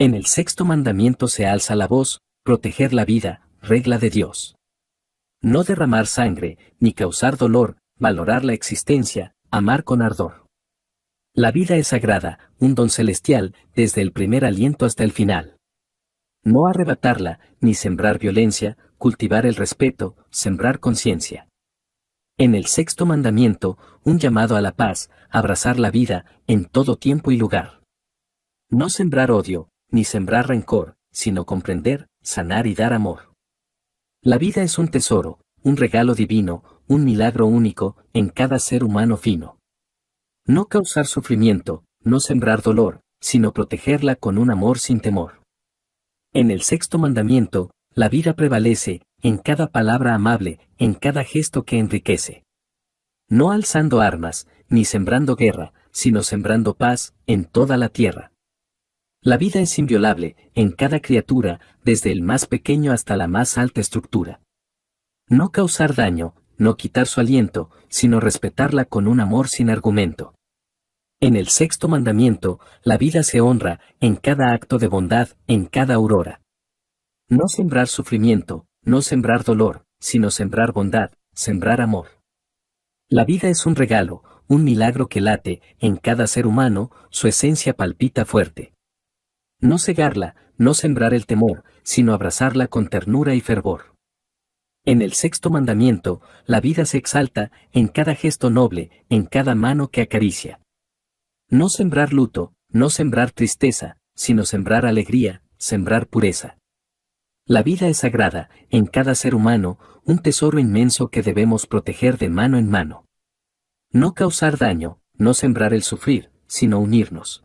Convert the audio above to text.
En el sexto mandamiento se alza la voz, proteger la vida, regla de Dios. No derramar sangre, ni causar dolor, valorar la existencia, amar con ardor. La vida es sagrada, un don celestial, desde el primer aliento hasta el final. No arrebatarla, ni sembrar violencia, cultivar el respeto, sembrar conciencia. En el sexto mandamiento, un llamado a la paz, abrazar la vida, en todo tiempo y lugar. No sembrar odio, ni sembrar rencor, sino comprender, sanar y dar amor. La vida es un tesoro, un regalo divino, un milagro único, en cada ser humano fino. No causar sufrimiento, no sembrar dolor, sino protegerla con un amor sin temor. En el sexto mandamiento, la vida prevalece, en cada palabra amable, en cada gesto que enriquece. No alzando armas, ni sembrando guerra, sino sembrando paz, en toda la tierra. La vida es inviolable en cada criatura, desde el más pequeño hasta la más alta estructura. No causar daño, no quitar su aliento, sino respetarla con un amor sin argumento. En el sexto mandamiento, la vida se honra en cada acto de bondad, en cada aurora. No sembrar sufrimiento, no sembrar dolor, sino sembrar bondad, sembrar amor. La vida es un regalo, un milagro que late en cada ser humano, su esencia palpita fuerte. No cegarla, no sembrar el temor, sino abrazarla con ternura y fervor. En el sexto mandamiento, la vida se exalta en cada gesto noble, en cada mano que acaricia. No sembrar luto, no sembrar tristeza, sino sembrar alegría, sembrar pureza. La vida es sagrada, en cada ser humano, un tesoro inmenso que debemos proteger de mano en mano. No causar daño, no sembrar el sufrir, sino unirnos.